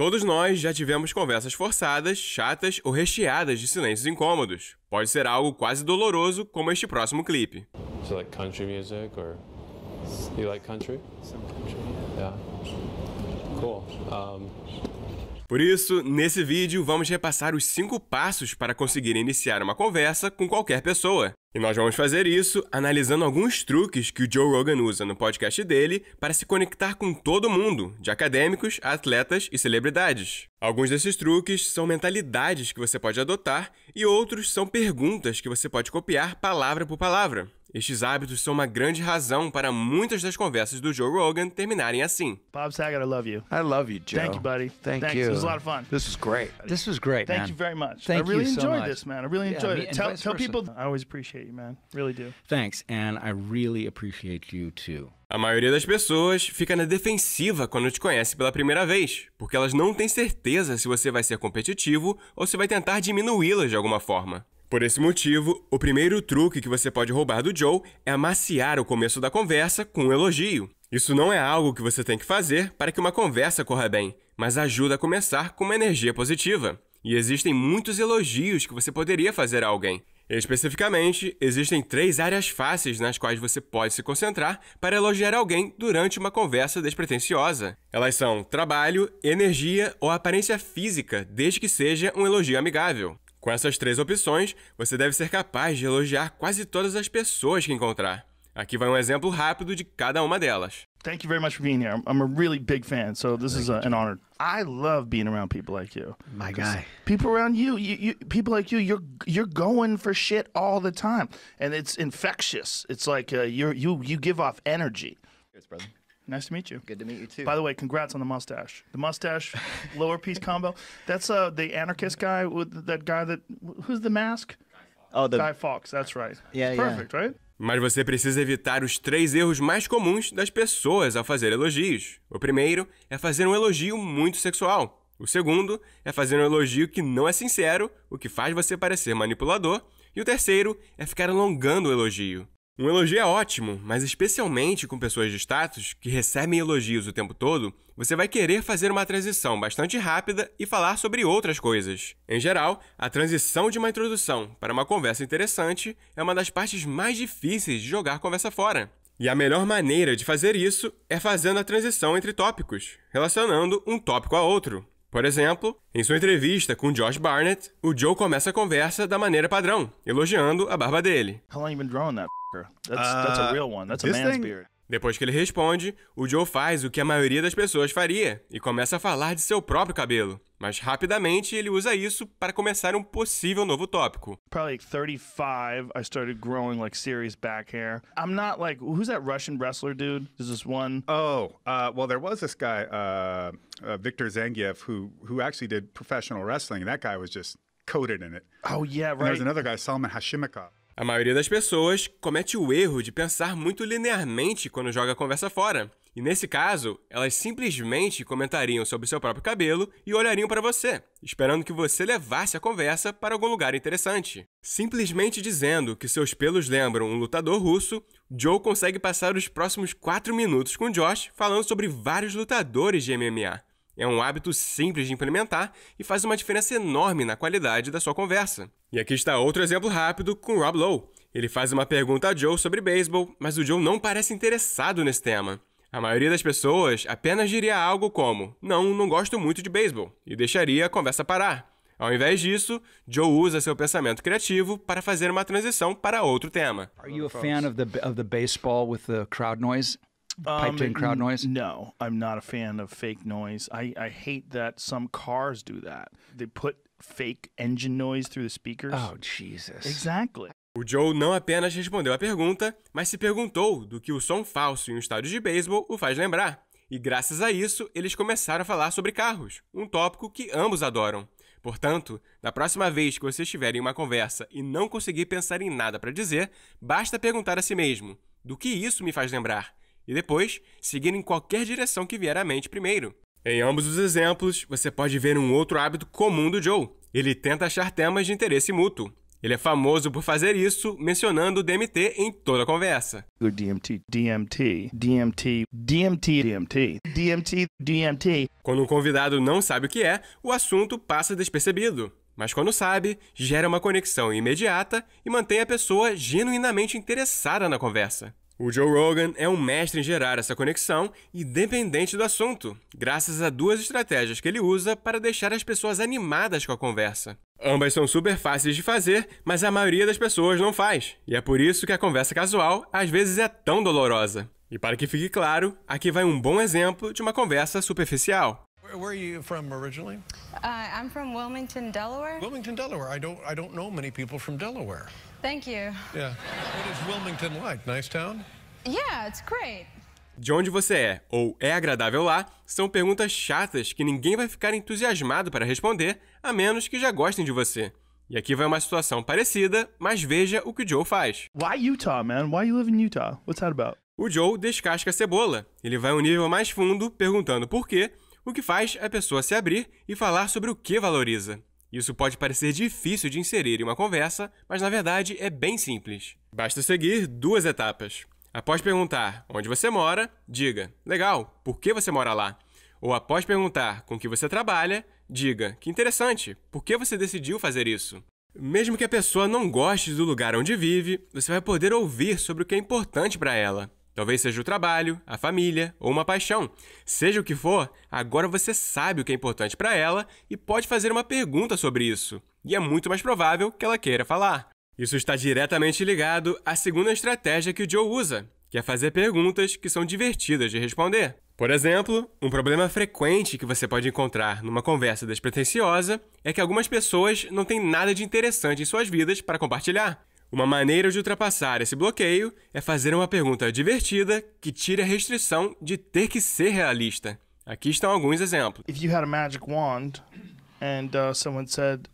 Todos nós já tivemos conversas forçadas, chatas ou recheadas de silêncios incômodos. Pode ser algo quase doloroso, como este próximo clipe. So like country music or you like country? Some country. Yeah. Cool. Um... Por isso, nesse vídeo vamos repassar os cinco passos para conseguir iniciar uma conversa com qualquer pessoa. E nós vamos fazer isso analisando alguns truques que o Joe Rogan usa no podcast dele para se conectar com todo mundo, de acadêmicos, atletas e celebridades. Alguns desses truques são mentalidades que você pode adotar e outros são perguntas que você pode copiar palavra por palavra. Estes hábitos são uma grande razão para muitas das conversas do Joe Rogan terminarem assim. Bob Saget, I love you. I love you, Joe. Thank you, buddy. Thank Thanks. you. It was a lot of fun. This was great. This was great, Thank man. you very much. Thank I really you so enjoyed much. this, man. I really enjoyed yeah, it. Tell, tell people I always appreciate you, man. Really do. Thanks, and I really appreciate you too. A maioria das pessoas fica na defensiva quando te conhece pela primeira vez, porque elas não têm certeza se você vai ser competitivo ou se vai tentar diminuí-las de alguma forma. Por esse motivo, o primeiro truque que você pode roubar do Joe é amaciar o começo da conversa com um elogio. Isso não é algo que você tem que fazer para que uma conversa corra bem, mas ajuda a começar com uma energia positiva. E existem muitos elogios que você poderia fazer a alguém. Especificamente, existem três áreas fáceis nas quais você pode se concentrar para elogiar alguém durante uma conversa despretensiosa. Elas são trabalho, energia ou aparência física, desde que seja um elogio amigável. Com essas três opções, você deve ser capaz de elogiar quase todas as pessoas que encontrar. Aqui vai um exemplo rápido de cada uma delas. Thank you very much for being here. I'm, a really big fan, so this is a, an honor. I love being around people like you. My guy. People around you, you, you, people like you, you're you're going for shit all the time, and it's infectious. It's like uh, you you you give off energy. brother. Nice to meet you. Good to meet you too. By the way, congrats on the mustache. The mustache, lower piece combo. That's uh the anarchist guy with that guy that who's the mask? Oh, the Guy Fox. That's right. Yeah, It's perfect, yeah. right? Mas você precisa evitar os três erros mais comuns das pessoas ao fazer elogios. O primeiro é fazer um elogio muito sexual. O segundo é fazer um elogio que não é sincero, o que faz você parecer manipulador. E o terceiro é ficar alongando o elogio. Um elogio é ótimo, mas especialmente com pessoas de status que recebem elogios o tempo todo, você vai querer fazer uma transição bastante rápida e falar sobre outras coisas. Em geral, a transição de uma introdução para uma conversa interessante é uma das partes mais difíceis de jogar conversa fora. E a melhor maneira de fazer isso é fazendo a transição entre tópicos, relacionando um tópico a outro. Por exemplo, em sua entrevista com Josh Barnett, o Joe começa a conversa da maneira padrão, elogiando a barba dele. How long you been drawing that? That's, that's ah, real one. That's a man's thing? Depois que ele responde, o Joe faz o que a maioria das pessoas faria e começa a falar de seu próprio cabelo. Mas rapidamente ele usa isso para começar um possível novo tópico. Probably like 35, I started growing like serious back hair. I'm not like who's that Russian wrestler dude? There's this one. Oh, uh, well, there was this guy, uh, uh, Victor Zangiev, who who actually did professional wrestling, and that guy was just coated in it. Oh yeah, right. And there another guy, Salman Hashimikov. A maioria das pessoas comete o erro de pensar muito linearmente quando joga a conversa fora. E nesse caso, elas simplesmente comentariam sobre seu próprio cabelo e olhariam para você, esperando que você levasse a conversa para algum lugar interessante. Simplesmente dizendo que seus pelos lembram um lutador russo, Joe consegue passar os próximos 4 minutos com Josh falando sobre vários lutadores de MMA. É um hábito simples de implementar e faz uma diferença enorme na qualidade da sua conversa. E aqui está outro exemplo rápido com Rob Lowe. Ele faz uma pergunta a Joe sobre beisebol, mas o Joe não parece interessado nesse tema. A maioria das pessoas apenas diria algo como: Não, não gosto muito de beisebol, e deixaria a conversa parar. Ao invés disso, Joe usa seu pensamento criativo para fazer uma transição para outro tema. Are you a fan of the, of the baseball with the crowd noise? Piped in crowd noise? No, I'm not a fan of fake noise. I, I hate that some cars do that. They put fake engine noise through the speakers. Oh, Jesus. Exactly. O Joe não apenas respondeu a pergunta, mas se perguntou do que o som falso em um estádio de beisebol o faz lembrar. E graças a isso, eles começaram a falar sobre carros, um tópico que ambos adoram. Portanto, da próxima vez que vocês em uma conversa e não conseguir pensar em nada para dizer, basta perguntar a si mesmo: do que isso me faz lembrar? e depois seguir em qualquer direção que vier à mente primeiro. Em ambos os exemplos, você pode ver um outro hábito comum do Joe. Ele tenta achar temas de interesse mútuo. Ele é famoso por fazer isso, mencionando o DMT em toda a conversa. DMT, DMT, DMT, DMT, DMT, DMT, DMT. Quando um convidado não sabe o que é, o assunto passa despercebido. Mas quando sabe, gera uma conexão imediata e mantém a pessoa genuinamente interessada na conversa. O Joe Rogan é um mestre em gerar essa conexão, independente do assunto, graças a duas estratégias que ele usa para deixar as pessoas animadas com a conversa. Ambas são super fáceis de fazer, mas a maioria das pessoas não faz, e é por isso que a conversa casual às vezes é tão dolorosa. E para que fique claro, aqui vai um bom exemplo de uma conversa superficial. Where are you from originally? Uh, I'm from Wilmington, Delaware. Wilmington, Delaware. I don't I don't know many people from Delaware. Thank you. Yeah. What is Wilmington like? Nice town? Yeah, it's great. De onde você é ou é agradável lá são perguntas chatas que ninguém vai ficar entusiasmado para responder, a menos que já gostem de você. E aqui vai uma situação parecida, mas veja o que o Joe faz. Why Utah, man? Why you live in Utah? What's that about? O Joe descasca a cebola. Ele vai um nível mais fundo, perguntando por quê, o que faz a pessoa se abrir e falar sobre o que valoriza. Isso pode parecer difícil de inserir em uma conversa, mas na verdade é bem simples. Basta seguir duas etapas. Após perguntar onde você mora, diga: Legal, por que você mora lá? Ou após perguntar com que você trabalha, diga: Que interessante, por que você decidiu fazer isso? Mesmo que a pessoa não goste do lugar onde vive, você vai poder ouvir sobre o que é importante para ela. Talvez seja o trabalho, a família ou uma paixão. Seja o que for, agora você sabe o que é importante para ela e pode fazer uma pergunta sobre isso. E é muito mais provável que ela queira falar. Isso está diretamente ligado à segunda estratégia que o Joe usa, que é fazer perguntas que são divertidas de responder. Por exemplo, um problema frequente que você pode encontrar numa conversa despretensiosa é que algumas pessoas não têm nada de interessante em suas vidas para compartilhar. Uma maneira de ultrapassar esse bloqueio é fazer uma pergunta divertida que tire a restrição de ter que ser realista. Aqui estão alguns exemplos. If you had a magic wand and uh, someone said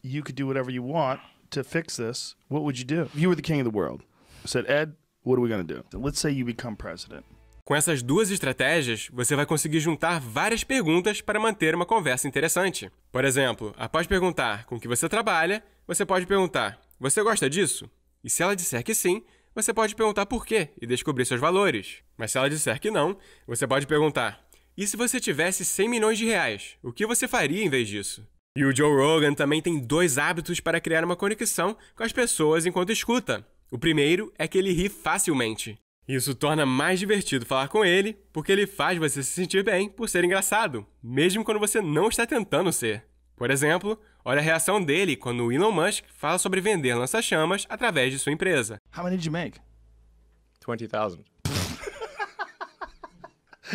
you could do whatever you want to fix this, what would you do? If you were the king of the world, said Ed, what are we going to do? So let's say you become president. Com essas duas estratégias, você vai conseguir juntar várias perguntas para manter uma conversa interessante. Por exemplo, após perguntar com que você trabalha, você pode perguntar: você gosta disso? E se ela disser que sim, você pode perguntar por quê e descobrir seus valores. Mas se ela disser que não, você pode perguntar: e se você tivesse 100 milhões de reais, o que você faria em vez disso? E o Joe Rogan também tem dois hábitos para criar uma conexão com as pessoas enquanto escuta. O primeiro é que ele ri facilmente. Isso torna mais divertido falar com ele, porque ele faz você se sentir bem por ser engraçado, mesmo quando você não está tentando ser. Por exemplo, olha a reação dele quando o Elon Musk fala sobre vender lança-chamas através de sua empresa. How many did you make? 20,000.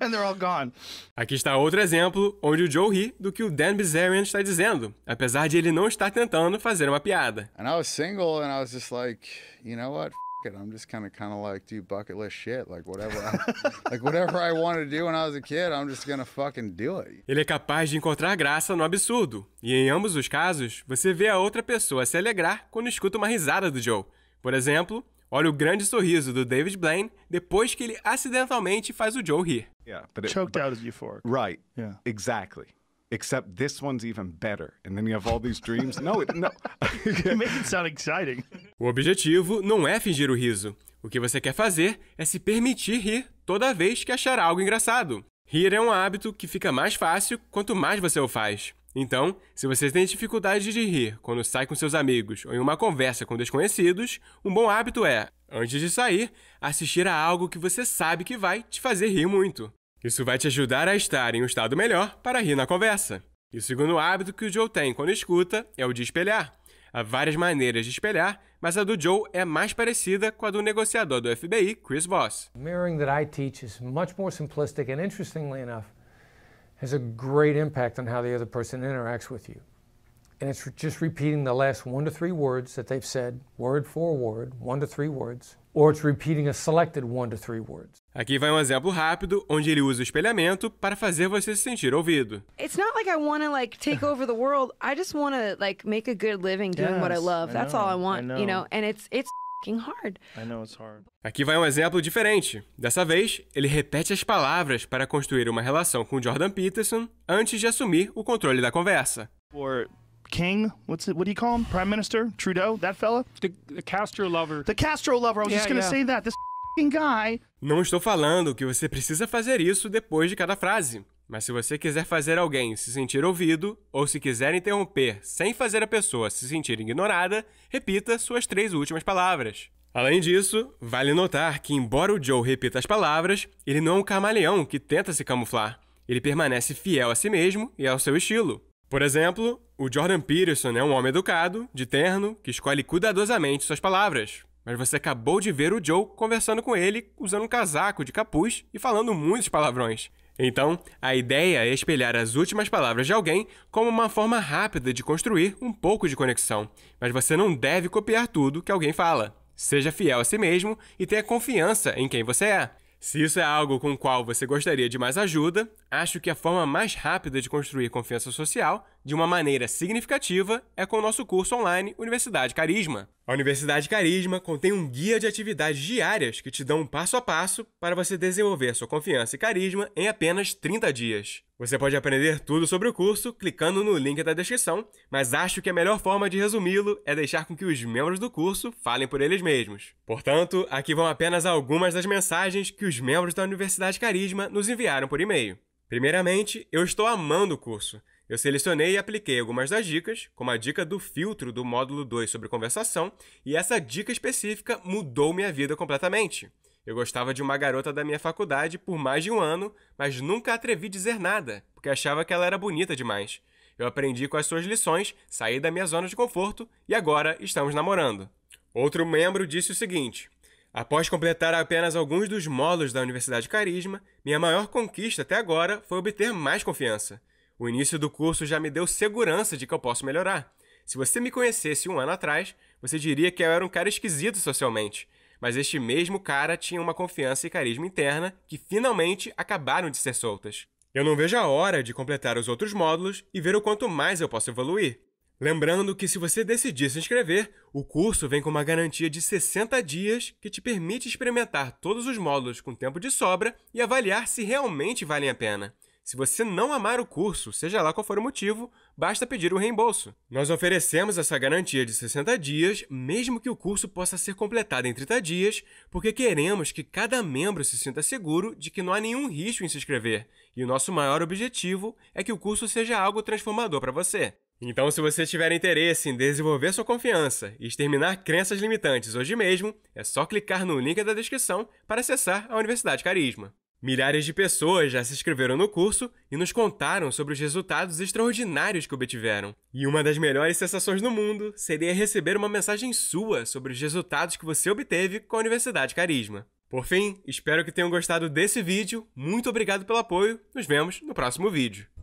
And they're all gone. Aqui está outro exemplo onde o Joe ri do que o Dan Bilzerian está dizendo, apesar de ele não estar tentando fazer uma piada. And I was single and I was just like, you know what? it, I'm just kind kind of like do bucket list shit, like whatever, I, like whatever I wanted to do when I was a kid, I'm just gonna fucking do it. Ele é capaz de encontrar graça no absurdo, e em ambos os casos, você vê a outra pessoa se alegrar quando escuta uma risada do Joe. Por exemplo, olha o grande sorriso do David Blaine depois que ele acidentalmente faz o Joe rir. Yeah, but it, Choked but, out is euphoric. Right. Yeah. Exactly except this one's even better. And then you have all these dreams. No, it, no. you make it sound exciting. O objetivo não é fingir o riso. O que você quer fazer é se permitir rir toda vez que achar algo engraçado. Rir é um hábito que fica mais fácil quanto mais você o faz. Então, se você tem dificuldade de rir quando sai com seus amigos ou em uma conversa com desconhecidos, um bom hábito é, antes de sair, assistir a algo que você sabe que vai te fazer rir muito. Isso vai te ajudar a estar em um estado melhor para rir na conversa. E o segundo hábito que o Joe tem quando escuta é o de espelhar. Há várias maneiras de espelhar, mas a do Joe é mais parecida com a do negociador do FBI, Chris Voss. Mirroring that I teach is much more simplistic and interestingly enough has a great impact on how the other person interacts with you. And it's just repeating the last one to three words that they've said, word for word, one to three words, or it's repeating a selected one to three words. Aqui vai um exemplo rápido onde ele usa o espelhamento para fazer você se sentir ouvido. It's not like I want to like take over the world. I just want to like make a good living doing yes, what I love. I That's all I want, I you know. And it's it's hard. I know it's hard. Aqui vai um exemplo diferente. Dessa vez, ele repete as palavras para construir uma relação com Jordan Peterson antes de assumir o controle da conversa. Or king. What's it? What do you call him? Prime Minister Trudeau? That fella? The, the Castro lover. The Castro lover. I was yeah, just gonna yeah. say that. This fucking guy. Não estou falando que você precisa fazer isso depois de cada frase. Mas se você quiser fazer alguém se sentir ouvido, ou se quiser interromper sem fazer a pessoa se sentir ignorada, repita suas três últimas palavras. Além disso, vale notar que, embora o Joe repita as palavras, ele não é um camaleão que tenta se camuflar. Ele permanece fiel a si mesmo e ao seu estilo. Por exemplo, o Jordan Peterson é um homem educado, de terno, que escolhe cuidadosamente suas palavras. Mas você acabou de ver o Joe conversando com ele, usando um casaco de capuz e falando muitos palavrões. Então, a ideia é espelhar as últimas palavras de alguém como uma forma rápida de construir um pouco de conexão, mas você não deve copiar tudo que alguém fala. Seja fiel a si mesmo e tenha confiança em quem você é. Se isso é algo com o qual você gostaria de mais ajuda, acho que a forma mais rápida de construir confiança social de uma maneira significativa é com o nosso curso online Universidade Carisma. A Universidade Carisma contém um guia de atividades diárias que te dão um passo a passo para você desenvolver sua confiança e carisma em apenas 30 dias. Você pode aprender tudo sobre o curso clicando no link da descrição, mas acho que a melhor forma de resumi-lo é deixar com que os membros do curso falem por eles mesmos. Portanto, aqui vão apenas algumas das mensagens que os membros da Universidade Carisma nos enviaram por e-mail. Primeiramente, eu estou amando o curso. Eu selecionei e apliquei algumas das dicas, como a dica do filtro do módulo 2 sobre conversação, e essa dica específica mudou minha vida completamente. Eu gostava de uma garota da minha faculdade por mais de um ano, mas nunca atrevi dizer nada, porque achava que ela era bonita demais. Eu aprendi com as suas lições, saí da minha zona de conforto e agora estamos namorando. Outro membro disse o seguinte: Após completar apenas alguns dos módulos da Universidade Carisma, minha maior conquista até agora foi obter mais confiança. O início do curso já me deu segurança de que eu posso melhorar. Se você me conhecesse um ano atrás, você diria que eu era um cara esquisito socialmente. Mas este mesmo cara tinha uma confiança e carisma interna que finalmente acabaram de ser soltas. Eu não vejo a hora de completar os outros módulos e ver o quanto mais eu posso evoluir. Lembrando que se você decidir se inscrever, o curso vem com uma garantia de 60 dias que te permite experimentar todos os módulos com tempo de sobra e avaliar se realmente valem a pena. Se você não amar o curso, seja lá qual for o motivo, basta pedir o um reembolso. Nós oferecemos essa garantia de 60 dias, mesmo que o curso possa ser completado em 30 dias, porque queremos que cada membro se sinta seguro de que não há nenhum risco em se inscrever, e o nosso maior objetivo é que o curso seja algo transformador para você. Então, se você tiver interesse em desenvolver sua confiança e exterminar crenças limitantes hoje mesmo, é só clicar no link da descrição para acessar a Universidade Carisma. Milhares de pessoas já se inscreveram no curso e nos contaram sobre os resultados extraordinários que obtiveram. E uma das melhores sensações do mundo seria receber uma mensagem sua sobre os resultados que você obteve com a Universidade Carisma. Por fim, espero que tenham gostado desse vídeo. Muito obrigado pelo apoio. Nos vemos no próximo vídeo.